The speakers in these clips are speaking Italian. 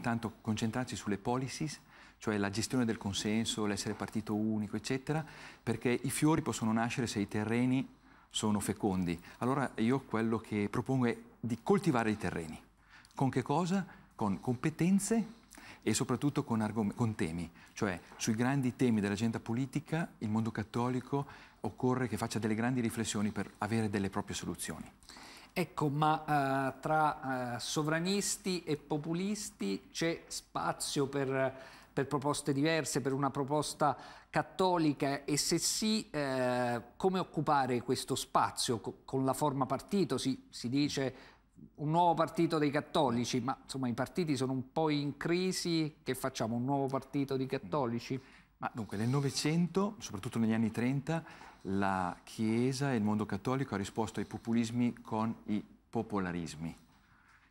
tanto concentrarci sulle policies, cioè la gestione del consenso, l'essere partito unico, eccetera, perché i fiori possono nascere se i terreni sono fecondi. Allora io quello che propongo è di coltivare i terreni. Con che cosa? Con competenze e soprattutto con, con temi, cioè sui grandi temi dell'agenda politica il mondo cattolico occorre che faccia delle grandi riflessioni per avere delle proprie soluzioni. Ecco, ma uh, tra uh, sovranisti e populisti c'è spazio per, per, proposte diverse, per una proposta cattolica e se sì, eh, come occupare questo spazio Co con la forma partito? Si, si, dice un nuovo partito dei cattolici, ma insomma i partiti sono un po' in crisi, che facciamo? Un nuovo partito di cattolici? Ma dunque, nel Novecento, soprattutto negli anni 30, la Chiesa e il mondo cattolico ha risposto ai populismi con i popolarismi,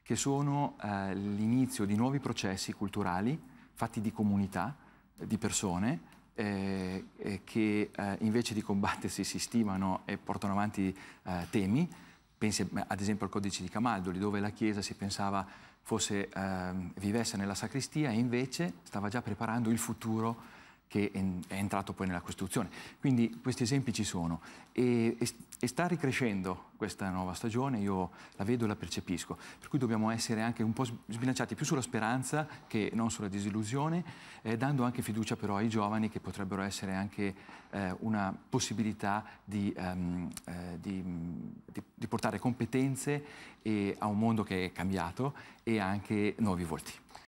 che sono eh, l'inizio di nuovi processi culturali fatti di comunità, di persone, eh, eh, che invece di combattersi si stimano e portano avanti eh, temi. Pensi ad esempio al codice di Camaldoli, dove la Chiesa si pensava fosse, ehm, vivesse nella sacristia e invece stava già preparando il futuro che è entrato poi nella Costituzione. Quindi questi esempi ci sono e, e, sta ricrescendo questa nuova stagione, io la vedo e la percepisco, per cui dobbiamo essere anche un po' sbilanciati più sulla speranza che non sulla disillusione, eh, dando anche fiducia però ai giovani che potrebbero essere anche eh, una possibilità di, um, eh, di, di, di portare competenze a un mondo che è cambiato e anche nuovi volti.